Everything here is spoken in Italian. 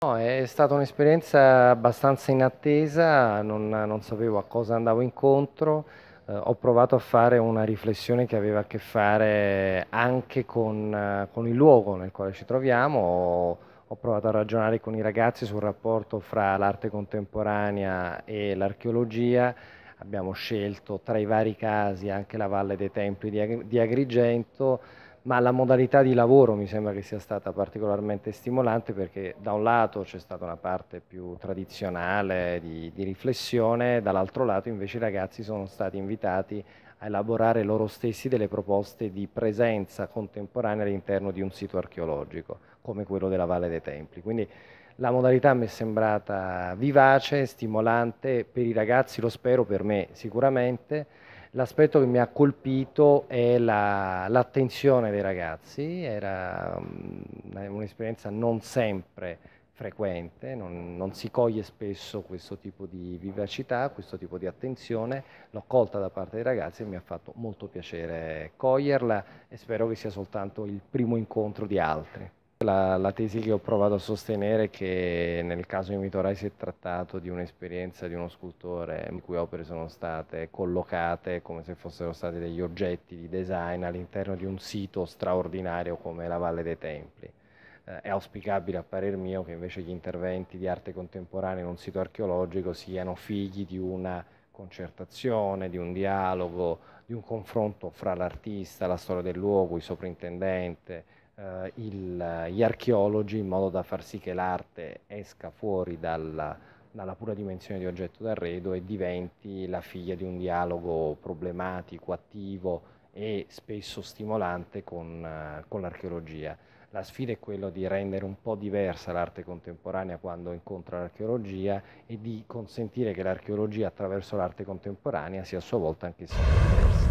No, è stata un'esperienza abbastanza inattesa, non, non, sapevo a cosa andavo incontro, eh, ho provato a fare una riflessione che aveva a che fare anche con, eh, con il luogo nel quale ci troviamo, ho, ho, provato a ragionare con i ragazzi sul rapporto fra l'arte contemporanea e l'archeologia, abbiamo scelto tra i vari casi anche la Valle dei Templi di, Ag di Agrigento, ma la modalità di lavoro mi sembra che sia stata particolarmente stimolante perché da un lato c'è stata una parte più tradizionale di, di riflessione, dall'altro lato invece i ragazzi sono stati invitati a elaborare loro stessi delle proposte di presenza contemporanea all'interno di un sito archeologico, come quello della Valle dei Templi. Quindi la modalità mi è sembrata vivace, stimolante per i ragazzi, lo spero per me sicuramente. L'aspetto che mi ha colpito è l'attenzione dei ragazzi, era mm, un'esperienza non sempre frequente, non, non, si coglie spesso questo tipo di vivacità, questo tipo di attenzione, l'ho colta da parte dei ragazzi e mi ha fatto molto piacere coglierla e spero che sia soltanto il primo incontro di altri. La, la tesi che ho provato a sostenere è che nel caso di Mitorai si è trattato di un'esperienza di uno scultore in cui opere sono state collocate come se fossero stati degli oggetti di design all'interno di un sito straordinario come la Valle dei Templi eh, è auspicabile a parer mio che invece gli interventi di arte contemporanea in un sito archeologico siano figli di una concertazione, di un dialogo, di un confronto fra l'artista, la storia del luogo, il soprintendente, eh, il, gli archeologi, in modo da far sì che l'arte esca fuori dalla, dalla pura dimensione di oggetto d'arredo e diventi la figlia di un dialogo problematico, attivo, e spesso stimolante con, eh, con l'archeologia. La sfida è quella di rendere un po' diversa l'arte contemporanea quando incontra l'archeologia e di consentire che l'archeologia attraverso l'arte contemporanea sia a sua volta anche diversa.